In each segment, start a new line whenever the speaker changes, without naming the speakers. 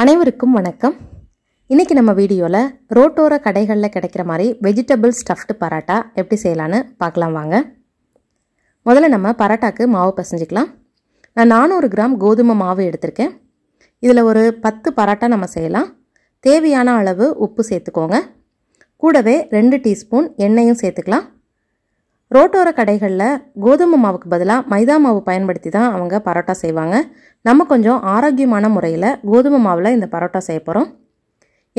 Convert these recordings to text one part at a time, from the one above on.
அனைவருக்கும் வணக்கம் இன்றைக்கி நம்ம வீடியோவில் ரோட்டோர கடைகளில் கிடைக்கிற மாதிரி வெஜிடபிள் ஸ்டஃப்டு பரோட்டா எப்படி செய்யலான்னு பார்க்கலாம் வாங்க முதல்ல நம்ம பரோட்டாக்கு மாவு பசைஞ்சிக்கலாம் நான் நானூறு கிராம் கோதுமை மாவு எடுத்திருக்கேன் இதில் ஒரு பத்து பரோட்டா நம்ம செய்யலாம் தேவையான அளவு உப்பு சேர்த்துக்கோங்க கூடவே ரெண்டு டீஸ்பூன் எண்ணெயும் சேர்த்துக்கலாம் ரோட்டோர கடைகளில் கோதுமை மாவுக்கு பதிலாக மைதா மாவு பயன்படுத்தி தான் அவங்க பரோட்டா செய்வாங்க நம்ம கொஞ்சம் ஆரோக்கியமான முறையில் கோதுமை மாவில் இந்த பரோட்டா செய்ய போகிறோம்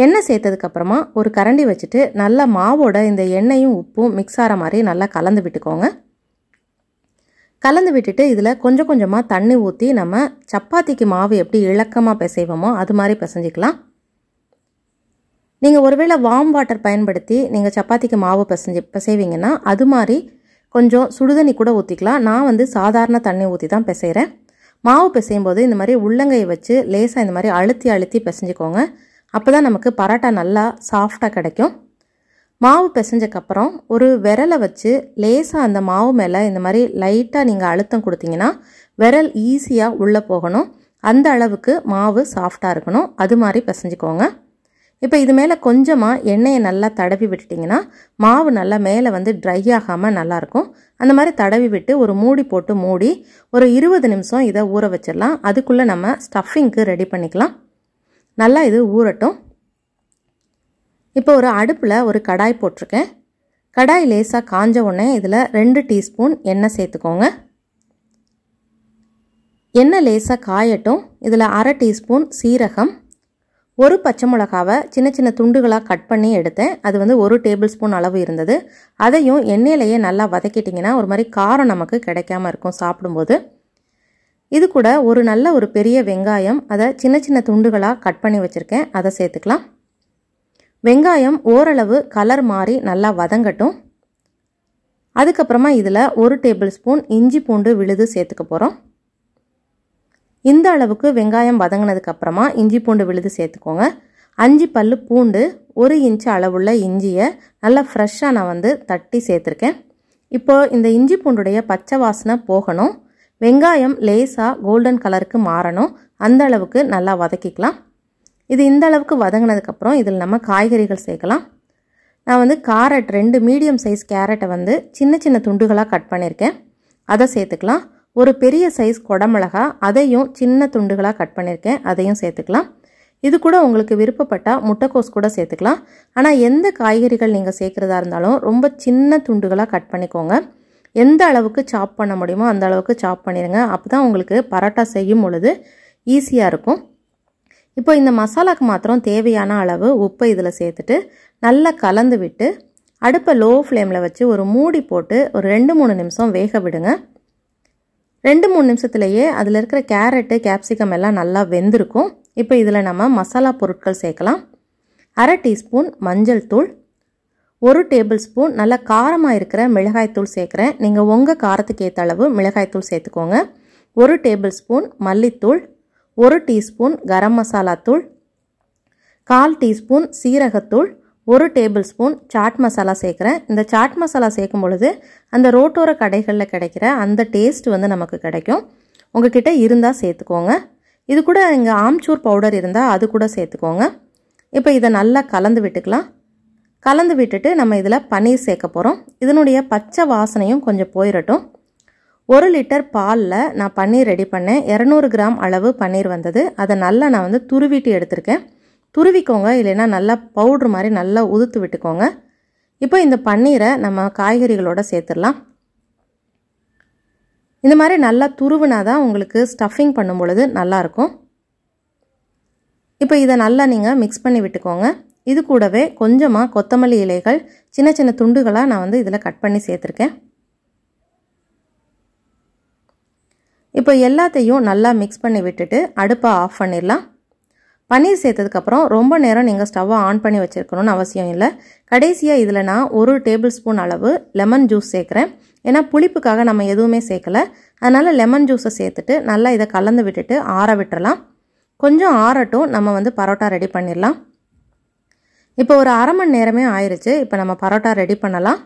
எண்ணெய் சேர்த்ததுக்கப்புறமா ஒரு கரண்டி வச்சுட்டு நல்லா மாவோட இந்த எண்ணெயும் உப்பும் மிக்ஸ் ஆகிற மாதிரி நல்லா கலந்து விட்டுக்கோங்க கலந்து விட்டுட்டு இதில் கொஞ்சம் கொஞ்சமாக தண்ணி ஊற்றி நம்ம சப்பாத்திக்கு மாவு எப்படி இலக்கமாக பிசைவோமோ அது மாதிரி பிசைஞ்சிக்கலாம் நீங்கள் ஒருவேளை வார்ம் வாட்டர் பயன்படுத்தி நீங்கள் சப்பாத்திக்கு மாவு பிசைஞ்சி பிசைவிங்கன்னா அது மாதிரி கொஞ்சம் சுடுதண்ணி கூட ஊற்றிக்கலாம் நான் வந்து சாதாரண தண்ணி ஊற்றி தான் பிசைகிறேன் மாவு பிசையும் போது இந்த மாதிரி உள்ளங்கையை வச்சு லேசாக இந்த மாதிரி அழுத்தி அழுத்தி பிசைஞ்சிக்கோங்க அப்போ தான் நமக்கு பரோட்டா நல்லா சாஃப்டாக கிடைக்கும் மாவு பிசைஞ்சக்கப்புறம் ஒரு விரலை வச்சு லேசாக அந்த மாவு மேலே இந்த மாதிரி லைட்டாக நீங்கள் அழுத்தம் கொடுத்தீங்கன்னா விரல் ஈஸியாக உள்ளே போகணும் அந்த அளவுக்கு மாவு சாஃப்டாக இருக்கணும் அது மாதிரி பிசைஞ்சிக்கோங்க இப்போ இது மேலே கொஞ்சமாக எண்ணெயை நல்லா தடவி விட்டுட்டிங்கன்னா மாவு நல்லா மேலே வந்து ட்ரை ஆகாமல் நல்லாயிருக்கும் அந்த மாதிரி தடவி விட்டு ஒரு மூடி போட்டு மூடி ஒரு இருபது நிமிஷம் இதை ஊற வச்சிடலாம் அதுக்குள்ளே நம்ம ஸ்டஃபிங்க்கு ரெடி பண்ணிக்கலாம் நல்லா இது ஊறட்டும் இப்போ ஒரு அடுப்பில் ஒரு கடாய் போட்டிருக்கேன் கடாய் லேசாக காஞ்ச உடனே இதில் ரெண்டு டீஸ்பூன் எண்ணெய் சேர்த்துக்கோங்க எண்ணெய் லேசாக காயட்டும் இதில் அரை டீஸ்பூன் சீரகம் ஒரு பச்சை மிளகாவை சின்ன சின்ன துண்டுகளாக கட் பண்ணி எடுத்தேன் அது வந்து ஒரு டேபிள் ஸ்பூன் அளவு இருந்தது அதையும் எண்ணெயிலேயே நல்லா வதக்கிட்டிங்கன்னா ஒரு மாதிரி காரம் நமக்கு கிடைக்காம இருக்கும் சாப்பிடும்போது இது கூட ஒரு நல்ல ஒரு பெரிய வெங்காயம் அதை சின்ன சின்ன துண்டுகளாக கட் பண்ணி வச்சுருக்கேன் அதை சேர்த்துக்கலாம் வெங்காயம் ஓரளவு கலர் மாறி நல்லா வதங்கட்டும் அதுக்கப்புறமா இதில் ஒரு டேபிள் ஸ்பூன் இஞ்சி பூண்டு விழுது சேர்த்துக்க போகிறோம் இந்த அளவுக்கு வெங்காயம் வதங்கினதுக்கப்புறமா இஞ்சி பூண்டு விழுது சேர்த்துக்கோங்க அஞ்சு பல்லு பூண்டு ஒரு இன்ச்சு அளவுள்ள இஞ்சியை நல்லா ஃப்ரெஷ்ஷாக நான் வந்து தட்டி சேர்த்துருக்கேன் இப்போது இந்த இஞ்சி பூண்டுடைய பச்சை வாசனை போகணும் வெங்காயம் லேசாக கோல்டன் கலருக்கு மாறணும் அந்த அளவுக்கு நல்லா வதக்கிக்கலாம் இது இந்த அளவுக்கு வதங்கினதுக்கப்புறம் இதில் நம்ம காய்கறிகள் சேர்க்கலாம் நான் வந்து கேரட் ரெண்டு மீடியம் சைஸ் கேரட்டை வந்து சின்ன சின்ன துண்டுகளாக கட் பண்ணியிருக்கேன் அதை சேர்த்துக்கலாம் ஒரு பெரிய சைஸ் கொடமிளகா அதையும் சின்ன துண்டுகளாக கட் பண்ணியிருக்கேன் அதையும் சேர்த்துக்கலாம் இது கூட உங்களுக்கு விருப்பப்பட்டால் முட்டைக்கோஸ் கூட சேர்த்துக்கலாம் ஆனால் எந்த காய்கறிகள் நீங்கள் சேர்க்குறதா இருந்தாலும் ரொம்ப சின்ன துண்டுகளாக கட் பண்ணிக்கோங்க எந்த அளவுக்கு சாப் பண்ண முடியுமோ அந்த அளவுக்கு சாப் பண்ணிடுங்க அப்போ தான் உங்களுக்கு பரோட்டா செய்யும் பொழுது ஈஸியாக இருக்கும் இப்போ இந்த மசாலாக்கு மாத்திரம் தேவையான அளவு உப்பை இதில் சேர்த்துட்டு நல்லா கலந்து விட்டு அடுப்பை லோ ஃப்ளேமில் வச்சு ஒரு மூடி போட்டு ஒரு ரெண்டு மூணு நிமிஷம் வேக விடுங்க ரெண்டு மூணு நிமிஷத்துலேயே அதில் இருக்கிற கேரட்டு கேப்சிகம் எல்லாம் நல்லா வெந்திருக்கும் இப்போ இதில் நம்ம மசாலா பொருட்கள் சேர்க்கலாம் அரை டீஸ்பூன் மஞ்சள் தூள் ஒரு டேபிள் ஸ்பூன் நல்லா காரமாக இருக்கிற மிளகாய்த்தூள் சேர்க்குறேன் நீங்கள் உங்கள் காரத்துக்கு ஏற்ற அளவு மிளகாய்த்தூள் சேர்த்துக்கோங்க ஒரு டேபிள் ஸ்பூன் மல்லித்தூள் ஒரு டீஸ்பூன் கரம் மசாலா தூள் கால் டீஸ்பூன் சீரகத்தூள் ஒரு டேபிள் ஸ்பூன் சாட் மசாலா சேர்க்குறேன் இந்த சாட் மசாலா சேர்க்கும் பொழுது அந்த ரோட்டோர கடைகளில் கிடைக்கிற அந்த டேஸ்ட் வந்து நமக்கு கிடைக்கும் உங்ககிட்ட இருந்தால் சேர்த்துக்கோங்க இது கூட இங்கே ஆம்ச்சூர் பவுடர் இருந்தால் அது கூட சேர்த்துக்கோங்க இப்போ இதை நல்லா கலந்து விட்டுக்கலாம் கலந்து விட்டுட்டு நம்ம இதில் பன்னீர் சேர்க்க போகிறோம் இதனுடைய பச்சை வாசனையும் கொஞ்சம் போயிடட்டும் ஒரு லிட்டர் பாலில் நான் பன்னீர் ரெடி பண்ணேன் இரநூறு கிராம் அளவு பன்னீர் வந்தது அதை நல்லா நான் வந்து துருவிட்டு எடுத்திருக்கேன் துருவிக்கோங்க இல்லைன்னா நல்லா பவுட்ரு மாதிரி நல்லா உதுத்து விட்டுக்கோங்க இப்போ இந்த பன்னீரை நம்ம காய்கறிகளோடு சேர்த்துடலாம் இந்த மாதிரி நல்லா துருவுனா தான் உங்களுக்கு ஸ்டஃபிங் பண்ணும் பொழுது நல்லாயிருக்கும் இப்போ இதை நல்லா நீங்கள் மிக்ஸ் பண்ணி விட்டுக்கோங்க இது கூடவே கொஞ்சமாக கொத்தமல்லி இலைகள் சின்ன சின்ன துண்டுகளாக நான் வந்து இதில் கட் பண்ணி சேர்த்துருக்கேன் இப்போ எல்லாத்தையும் நல்லா மிக்ஸ் பண்ணி விட்டுட்டு அடுப்பை ஆஃப் பண்ணிடலாம் பன்னீர் சேர்த்ததுக்கப்புறம் ரொம்ப நேரம் நீங்கள் ஸ்டவ்வை ஆன் பண்ணி வச்சுருக்கணும்னு அவசியம் இல்லை கடைசியாக இதில் நான் ஒரு டேபிள் ஸ்பூன் அளவு லெமன் ஜூஸ் சேர்க்குறேன் ஏன்னா புளிப்புக்காக நம்ம எதுவுமே சேர்க்கலை அதனால் லெமன் ஜூஸை சேர்த்துட்டு நல்லா இதை கலந்து விட்டுட்டு ஆற விட்டுறலாம் கொஞ்சம் ஆறட்டும் நம்ம வந்து பரோட்டா ரெடி பண்ணிடலாம் இப்போ ஒரு அரை மணி நேரமே ஆயிடுச்சு இப்போ நம்ம பரோட்டா ரெடி பண்ணலாம்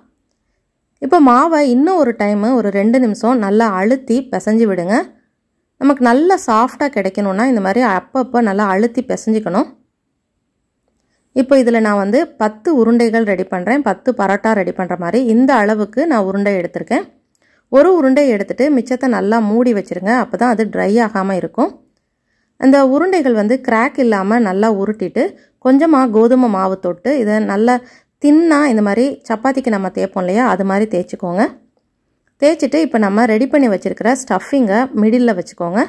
இப்போ மாவை இன்னும் ஒரு டைமு ஒரு ரெண்டு நிமிஷம் நல்லா அழுத்தி பிசைஞ்சு விடுங்க நமக்கு நல்லா சாஃப்டாக கிடைக்கணுன்னா இந்த மாதிரி அப்பப்போ நல்லா அழுத்தி பிசைஞ்சிக்கணும் இப்போ இதில் நான் வந்து பத்து உருண்டைகள் ரெடி பண்ணுறேன் பத்து பரோட்டா ரெடி பண்ணுற மாதிரி இந்த அளவுக்கு நான் உருண்டை எடுத்திருக்கேன் ஒரு உருண்டை எடுத்துகிட்டு மிச்சத்தை நல்லா மூடி வச்சுருங்க அப்போ தான் அது ட்ரை ஆகாமல் இருக்கும் அந்த உருண்டைகள் வந்து கிராக் இல்லாமல் நல்லா உருட்டிட்டு கொஞ்சமாக கோதுமை மாவு தொட்டு இதை நல்லா தின்னாக இந்த மாதிரி சப்பாத்திக்கு நம்ம தேய்ப்போம் இல்லையா அது மாதிரி தேய்ச்சிக்கோங்க தேய்ச்சிட்டு இப்போ நம்ம ரெடி பண்ணி வச்சுருக்கிற ஸ்டஃபிங்கை மிடில் வச்சுக்கோங்க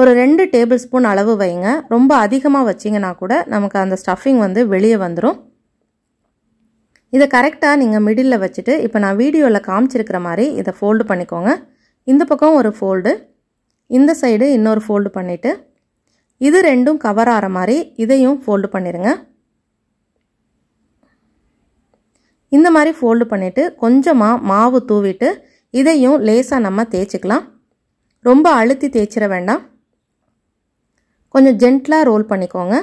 ஒரு ரெண்டு டேபிள் ஸ்பூன் அளவு வைங்க ரொம்ப அதிகமாக வச்சிங்கன்னா கூட நமக்கு அந்த ஸ்டஃபிங் வந்து வெளியே வந்துடும் இதை கரெக்டாக நீங்கள் மிடில் வச்சுட்டு இப்போ நான் வீடியோவில் காமிச்சிருக்கிற மாதிரி இதை ஃபோல்டு பண்ணிக்கோங்க இந்த பக்கம் ஒரு ஃபோல்டு இந்த சைடு இன்னொரு ஃபோல்டு பண்ணிவிட்டு இது ரெண்டும் கவர் ஆகிற மாதிரி இதையும் ஃபோல்டு பண்ணிடுங்க இந்த மாதிரி ஃபோல்டு பண்ணிவிட்டு கொஞ்சமாக மாவு தூவிட்டு இதையும் லேசாக நம்ம தேய்ச்சிக்கலாம் ரொம்ப அழுத்தி தேய்ச்சிட வேண்டாம் கொஞ்சம் ஜென்ட்லாக ரோல் பண்ணிக்கோங்க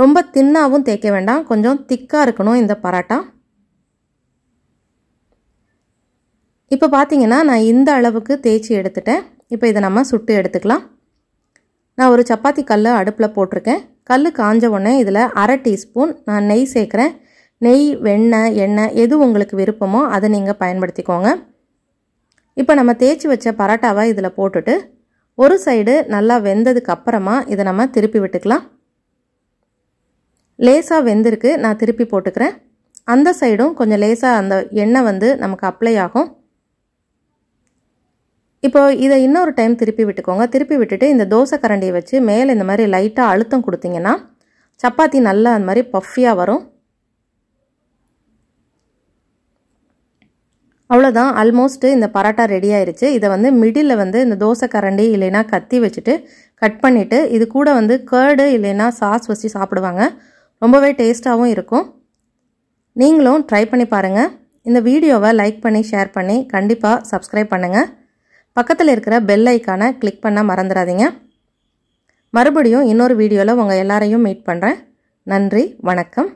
ரொம்ப தின்னாகவும் தேய்க்க வேண்டாம் கொஞ்சம் திக்காக இருக்கணும் இந்த பரோட்டா இப்போ பார்த்தீங்கன்னா நான் இந்த அளவுக்கு தேய்ச்சி எடுத்துட்டேன் இப்போ இதை நம்ம சுட்டு எடுத்துக்கலாம் நான் ஒரு சப்பாத்தி கல் அடுப்பில் போட்டிருக்கேன் கல் காஞ்ச உடனே இதில் அரை டீஸ்பூன் நான் நெய் சேர்க்குறேன் நெய் வெண்ணெய் எண்ணெய் எது உங்களுக்கு விருப்பமோ அதை நீங்கள் பயன்படுத்திக்கோங்க இப்போ நம்ம தேய்ச்சி வச்ச பரோட்டாவை இதில் போட்டுட்டு ஒரு சைடு நல்லா வெந்ததுக்கு அப்புறமா இதை நம்ம திருப்பி விட்டுக்கலாம் லேசாக வெந்திருக்கு நான் திருப்பி போட்டுக்கிறேன் அந்த சைடும் கொஞ்சம் லேசாக அந்த எண்ணெய் வந்து நமக்கு அப்ளை ஆகும் இப்போ இதை இன்னொரு டைம் திருப்பி விட்டுக்கோங்க திருப்பி விட்டுட்டு இந்த தோசை கரண்டியை வச்சு மேலே இந்த மாதிரி லைட்டாக அழுத்தம் கொடுத்தீங்கன்னா சப்பாத்தி நல்லா அந்த மாதிரி பஃபியாக வரும் அவ்வளோதான் ஆல்மோஸ்ட்டு இந்த பரோட்டா ரெடி ஆயிடுச்சு இதை வந்து மிடில் வந்து இந்த தோசை கரண்டி இல்லைன்னா கத்தி வச்சுட்டு கட் பண்ணிவிட்டு இது கூட வந்து கேர்டு இல்லைன்னா சாஸ் வச்சு சாப்பிடுவாங்க ரொம்பவே டேஸ்ட்டாகவும் இருக்கும் நீங்களும் ட்ரை பண்ணி பாருங்கள் இந்த வீடியோவை லைக் பண்ணி ஷேர் பண்ணி கண்டிப்பாக சப்ஸ்கிரைப் பண்ணுங்கள் பக்கத்தில் இருக்கிற பெல் ஐக்கானை கிளிக் பண்ண மறந்துடாதீங்க மறுபடியும் இன்னொரு வீடியோவில் உங்கள் எல்லாரையும் மீட் பண்ணுறேன் நன்றி வணக்கம்